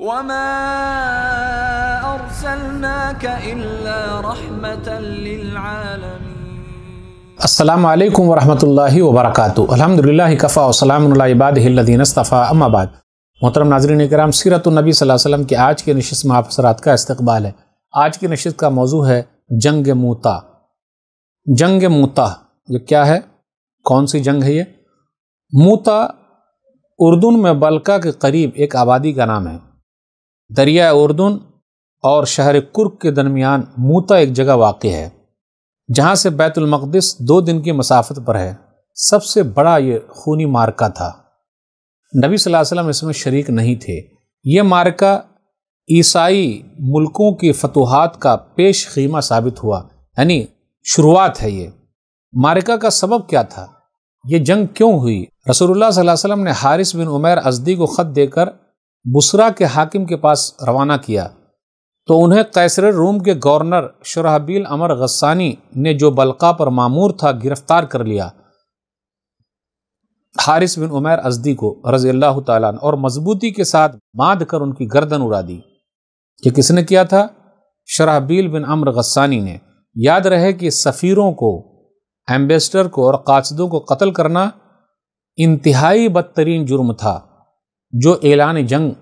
وما أرسلناك إلا वरहि वबरक अलहमदिल्ला कफ़ा वसलामबादीनस्तफ़ा अम्माबाद मोहतरम नाजरन कराम सीरत नबी वसम की आज के नशस्त में आप का इस्तबाल है आज की नशस्त का मौजू है जंग मूता जंग मूता ये क्या है कौन सी जंग है ये मोता उर्दून में बलका के करीब एक आबादी का नाम है दरिया उर्दन और शहर कुर्क के दरमियान मूता एक जगह वाक़ है जहाँ से बैतुलमक़दस दो दिन की मसाफत पर है सबसे बड़ा ये खूनी मार्का था नबी वसल्लम इसमें शरीक नहीं थे ये मार्का ईसाई मुल्कों की फतूहत का पेश खीमा साबित हुआ यानी शुरुआत है ये मार्का का सबब क्या था ये जंग क्यों हुई रसोल्ला वसम ने हारिस बिन उमैर अजदी को ख़त देकर बुसरा के हाकिम के पास रवाना किया तो उन्हें कैसर रूम के गवर्नर शराबील अमर गस्सानी ने जो बलका पर मामूर था गिरफ्तार कर लिया हारिस बिन उमैर अजदी को रजी अल्लाह और मजबूती के साथ बांध कर उनकी गर्दन उड़ा दी कि किसने किया था शराबील बिन अमर गस्सानी ने याद रहे कि सफ़ीरों को एम्बेसडर को और कासदों को कत्ल करना इंतहाई बदतरीन जुर्म था जो ऐलान जंग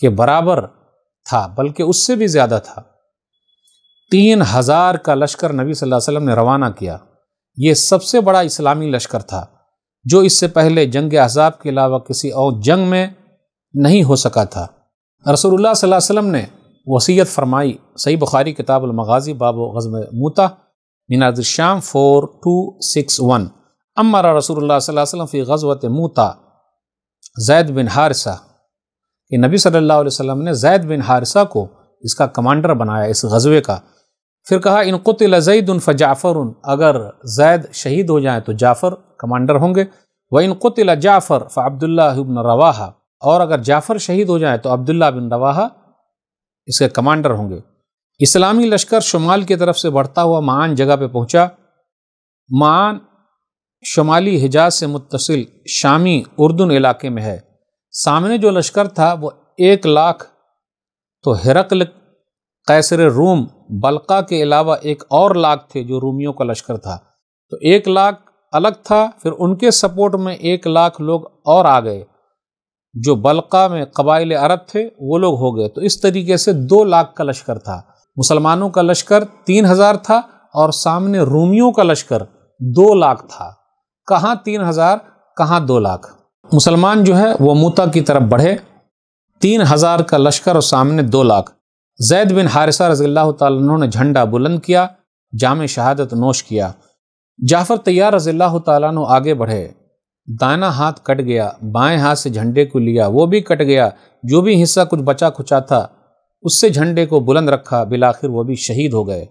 के बराबर था बल्कि उससे भी ज़्यादा था तीन हज़ार का लश्कर नबी सल्लल्लाहु अलैहि वसल्लम ने रवाना किया ये सबसे बड़ा इस्लामी लश्कर था जो इससे पहले जंग अजाब के अलावा किसी और जंग में नहीं हो सका था रसोल्ला वसलम ने वसीयत फरमाई सही बुखारी किताबलमगाजी बाबो गज़म मूता मिनाज शाम फोर टू सिक्स वन अम्मारा रसूल वसम फ़ी गज़वत मूता जैद बिन हारसा कि नबी सल्लल्लाहु अलैहि वसल्लम ने जैद बिन हारसा को इसका कमांडर बनाया इस गजवे का फिर कहा इन कुतिल जैदन फ़जाफ़र अगर जैद शहीद हो जाए तो जाफ़र कमांडर होंगे व इन कुतिल जाफ़र फ़ाब्दुल्लाबन रवाहा और अगर जाफ़र शहीद हो जाए तो अब्दुल्ला बिन रवाहा इसके कमांडर होंगे इस्लामी लश्कर शुमाल की तरफ से बढ़ता हुआ मान जगह पर पहुँचा मान शुमाली हिजाज से मुतसिल शामी उर्दन इलाके में है सामने जो लश्कर था वो एक लाख तो हिरकल कैसर रूम बलका के अलावा एक और लाख थे जो रूमियों का लश्कर था तो एक लाख अलग था फिर उनके सपोर्ट में एक लाख लोग और आ गए जो बलका में कबाइल अरब थे वो लोग हो गए तो इस तरीके से दो लाख का लश्कर था मुसलमानों का लश्कर तीन हज़ार था और सामने रूमियों का लश्कर दो लाख था कहाँ तीन हजार कहाँ दो लाख मुसलमान जो है वो मूता की तरफ बढ़े तीन हजार का लश्कर और सामने दो लाख जैद बिन हारिसा रजील्ला तु ने झंडा बुलंद किया जाम शहादत नोश किया जाफ़र तैयार रजील्ला तु आगे बढ़े दाना हाथ कट गया बाएं हाथ से झंडे को लिया वो भी कट गया जो भी हिस्सा कुछ बचा खुचा था उससे झंडे को बुलंद रखा बिलाखिर वो भी शहीद हो गए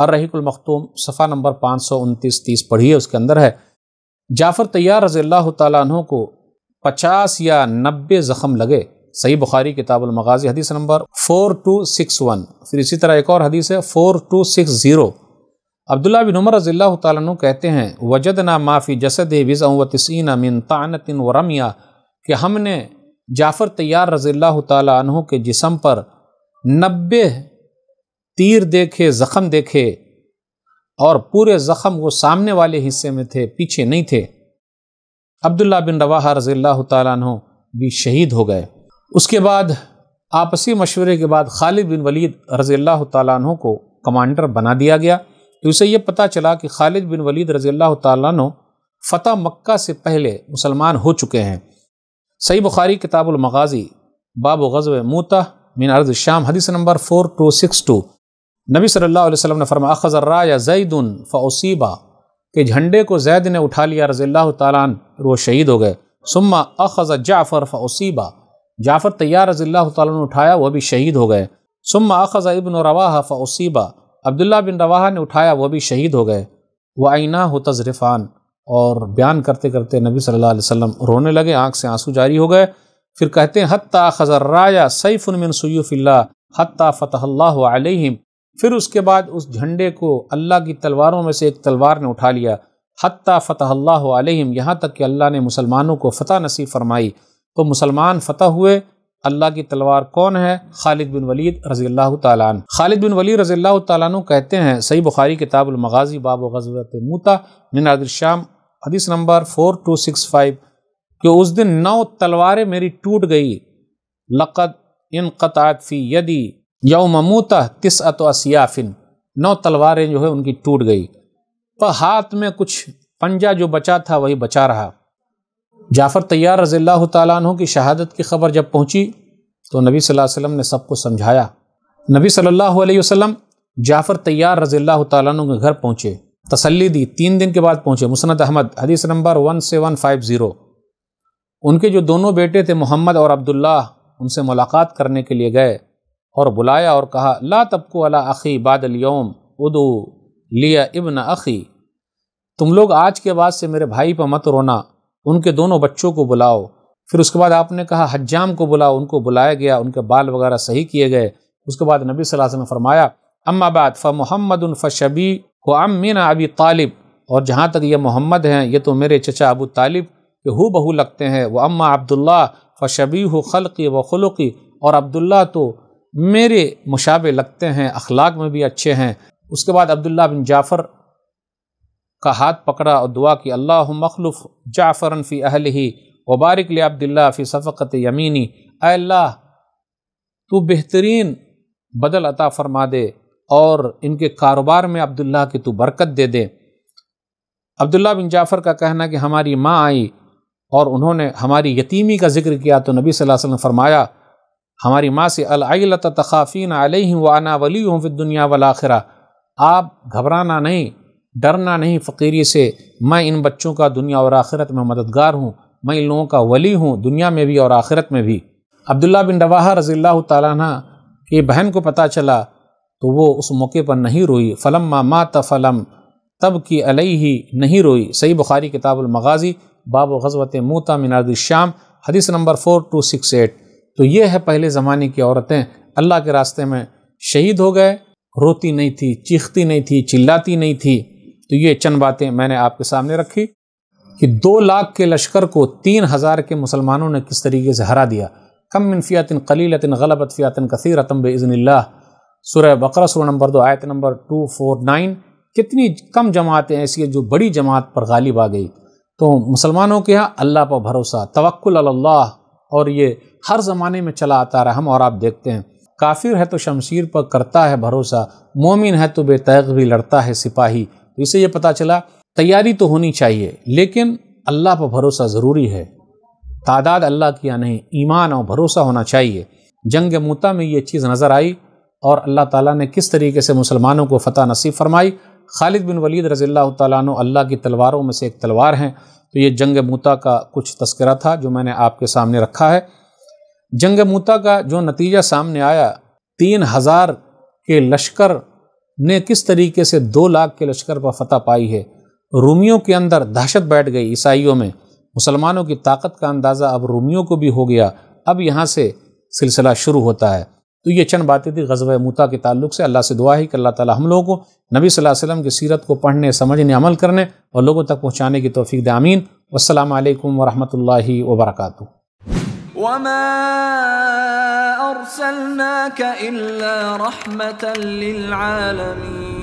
अर्रहीकुलमखतूम मखतूम सफ़ा नंबर पाँच सौ उनतीस तीस पढ़िए उसके अंदर है जाफ़र तैयार रज़ी अल्लाह को पचास या नब्बे ज़ख़म लगे सही बुखारी मगाज़ी हदीस number four two six one फिर इसी तरह एक और हदीस है फ़ोर टू सिक्स ज़ीरो अब्दुल्ला बिन उमर रज़ी तु कहते हैं वजद ना माफ़ी जसद वज़ व तसिन मिन तानतिन व रमिया कि हमने जाफ़र तैयार रज़ी तु के जिसम पर नब्बे तीर देखे ज़ख़म देखे और पूरे ज़ख़म वो सामने वाले हिस्से में थे पीछे नहीं थे अब्दुल्ला बिन रवाहा रज़ील्ला तु भी शहीद हो गए उसके बाद आपसी मशवरे के बाद खालिद बिन वलीद अल्लाह तु को कमांडर बना दिया गया तो उसे ये पता चला कि खालिद बिन वलीद अल्लाह तु फ़तह मक्का से पहले मुसलमान हो चुके हैं सही बुखारी किताबुलमगाज़ी बाब गज़ मोता मिन अर्ज शाम हदीस number four two six two नबी सल्लल्लाहु अलैहि वसल्लम ने फरमाया खजर्रा जैदन फ़ौसीबा के झंडे को जैद ने उठा लिया रज़ी तालान वो शहीद हो गए सुम्मा अखज़ जाफ़र फ़ौसीबा जाफ़र तैयार रज़ील्ला ताला ने उठाया वह भी शहीद हो गए सुम्मा अखज़ इबन रवाहा फ़ौसीबा अब्दुल्ला बिन रवाहा ने उठाया वह भी शहीद हो गए व आइना हो तजरफ़ान और बयान करते करते नबी सल्लल्लाहु अलैहि वसल्लम रोने लगे आँख से आंसू जारी हो गए फिर कहते हैं हत्ता राया सैफ़ुन मिन सयूफ़िल्ला हत्ता फ़तह फिर उसके बाद उस झंडे को अल्लाह की तलवारों में से एक तलवार ने उठा लिया हती फ़तह आलिम यहाँ तक कि अल्लाह ने मुसलमानों को फ़तह नसीब फरमाई तो मुसलमान फ़तह हुए अल्लाह की तलवार कौन है खालिद बिन वलीद रज़ी अल्लाह तन खालिद बिन वली रज़ी अल्लाह तु कहते हैं सही बुखारी किताबुलमगाज़ी बाब गजवत मूता शाम हदीस number four two six five कि उस दिन नौ तलवारें मेरी टूट गई लक़द इन क़तात फ़ी यदी यौमूत तिस अतवासियाफिन नौ तलवारें जो है उनकी टूट गई पर हाथ में कुछ पंजा जो बचा था वही बचा रहा जाफ़र तैयार रज़ील्ला तु की शहादत की खबर जब पहुँची तो नबी सल्लल्लाहु वसल्लम ने सबको समझाया नबी सल्लल्लाहु अलैहि वसल्लम जाफ़र तैयार रज़ील्ला तु के घर पहुँचे तसली दी तीन दिन के बाद पहुँचे मुसनद अहमद हदीस number one seven five zero उनके जो दोनों बेटे थे मोहम्मद और अब्दुल्ला उनसे मुलाकात करने के लिए गए और बुलाया और कहा ला तबको अला अखी बादल योम उदो लिया इबन अखी तुम लोग आज के बाद से मेरे भाई पर मत रोना उनके दोनों बच्चों को बुलाओ फिर उसके बाद आपने कहा हज्जाम को बुलाओ उनको बुलाया गया उनके बाल वगैरह सही किए गए उसके बाद नबी वसल्लम ने फरमाया अम्माबाद फ़ मोहम्मद फ़शबी व अमिन अबी तालिब और जहाँ तक ये मोहम्मद हैं ये तो मेरे चचा अबू तालिब के हु बहू लगते हैं वह अम्मा अब्दुल्ला फ़शबी हो खलकी व खलुकी और अब्दुल्ला तो मेरे मुशाबे लगते हैं अखलाक में भी अच्छे हैं उसके बाद अब्दुल्ला बिन जाफ़र का हाथ पकड़ा और दुआ की अल्लाह मखलूफ़ जाफ़रन फ़ी अहल ही वबारक लिया अब्दुल्ला फ़ी सफ़त यमीनी अल्लाह तो बेहतरीन बदल अता फ़रमा दे और इनके कारोबार में अब्दुल्ला की तू बरकत दे दे अब्दुल्ला बिन जाफ़र का कहना कि हमारी माँ आई और उन्होंने हमारी यतीमी का जिक्र किया तो नबी सल्लल्लाहु अलैहि वसल्लम फरमाया हमारी माँ से अलत तखाफ़ीन आलिम व आना वली हूँ दुनिया आखिरा आप घबराना नहीं डरना नहीं फ़कीरी से मैं इन बच्चों का दुनिया और आखिरत में मददगार हूँ मैं इन लोगों का वली हूँ दुनिया में भी और आखिरत में भी अब्दुल्ला बिन रवाहा रजील् तला की बहन को पता चला तो वो उस मौके पर नहीं रोई फ़लम त फ़लम तब की अलई ही नहीं रोई सही बुखारी किताबुलमगाज़ी बाब गज़वत मोता शाम हदीस number four two six eight तो ये है पहले ज़माने की औरतें अल्लाह के रास्ते में शहीद हो गए रोती नहीं थी चीखती नहीं थी चिल्लाती नहीं थी तो ये चंद बातें मैंने आपके सामने रखी कि दो लाख के लश्कर को तीन हज़ार के मुसलमानों ने किस तरीके से हरा दिया कम मनफियातिन कलीलतिन गलबत फ़ियातिन कसर रतम बज़नला सुरह बकर सुर नंबर दो आयत नंबर टू फोर नाइन कितनी कम जमातें ऐसी हैं जो बड़ी जमात पर गालिब आ गई तो मुसलमानों के यहाँ अल्लाह पर भरोसा तवक्ल अल्लाह और ये हर ज़माने में चला आता रहा हम और आप देखते हैं काफिर है तो शमशीर पर करता है भरोसा मोमिन है तो बेतैग भी लड़ता है सिपाही तो इसे ये पता चला तैयारी तो होनी चाहिए लेकिन अल्लाह पर भरोसा ज़रूरी है तादाद अल्लाह की या नहीं ईमान और भरोसा होना चाहिए जंग मोता में ये चीज़ नज़र आई और अल्लाह ताला ने किस तरीके से मुसलमानों को फ़तह नसीब फरमाई खालिद बिन वलीद रज़ी तु तला अल्लाह की तलवारों में से एक तलवार हैं तो ये जंग मूता का कुछ तस्करा था जो मैंने आपके सामने रखा है जंग मूता का जो नतीजा सामने आया तीन हज़ार के लश्कर ने किस तरीके से दो लाख के लश्कर पर फतह पाई है रूमियों के अंदर दहशत बैठ गई ईसाइयों में मुसलमानों की ताकत का अंदाज़ा अब रूमियों को भी हो गया अब यहाँ से सिलसिला शुरू होता है तो ये चंद बातें थी गजब मुता के तल्लुक से अल्लाह से दुआ ही कि अल्लाह ताला हम लोगों को नबी सल्लल्लाहु अलैहि वसल्लम की सीरत को पढ़ने समझने अमल करने और लोगों तक पहुँचाने की तोफ़ी दामीन वालकम वरहमल वबरक وَمَا أَرْسَلْنَاكَ إِلَّا رَحْمَةً لِلْعَالَمِينَ